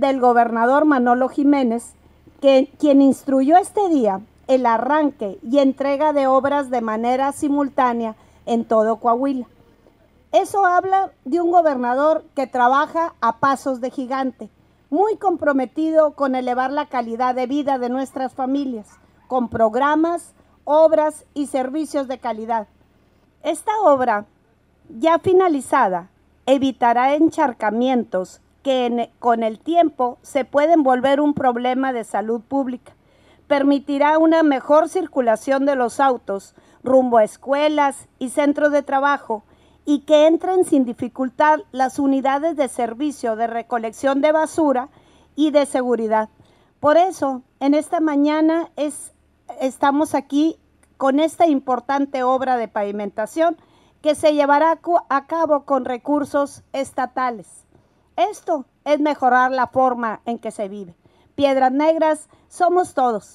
del gobernador Manolo Jiménez, quien instruyó este día el arranque y entrega de obras de manera simultánea en todo Coahuila. Eso habla de un gobernador que trabaja a pasos de gigante, muy comprometido con elevar la calidad de vida de nuestras familias, con programas, obras y servicios de calidad. Esta obra, ya finalizada, evitará encharcamientos que e, con el tiempo se pueden volver un problema de salud pública. Permitirá una mejor circulación de los autos rumbo a escuelas y centros de trabajo y que entren sin dificultad las unidades de servicio de recolección de basura y de seguridad. Por eso, en esta mañana estamos aquí con esta importante obra de pavimentación que se llevará a cabo con recursos estatales. Esto es mejorar la forma en que se vive. Piedras negras somos todos